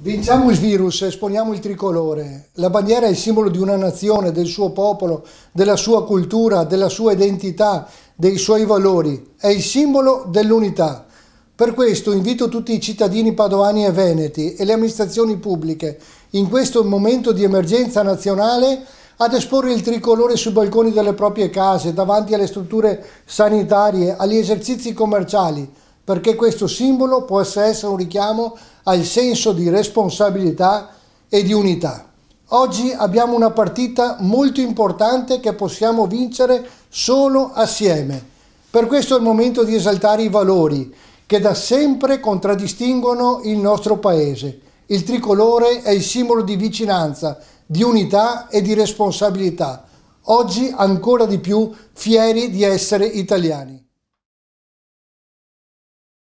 Vinciamo il virus, esponiamo il tricolore. La bandiera è il simbolo di una nazione, del suo popolo, della sua cultura, della sua identità, dei suoi valori. È il simbolo dell'unità. Per questo invito tutti i cittadini padovani e veneti e le amministrazioni pubbliche, in questo momento di emergenza nazionale, ad esporre il tricolore sui balconi delle proprie case, davanti alle strutture sanitarie, agli esercizi commerciali, perché questo simbolo possa essere un richiamo al senso di responsabilità e di unità. Oggi abbiamo una partita molto importante che possiamo vincere solo assieme. Per questo è il momento di esaltare i valori che da sempre contraddistinguono il nostro Paese. Il tricolore è il simbolo di vicinanza, di unità e di responsabilità. Oggi ancora di più fieri di essere italiani.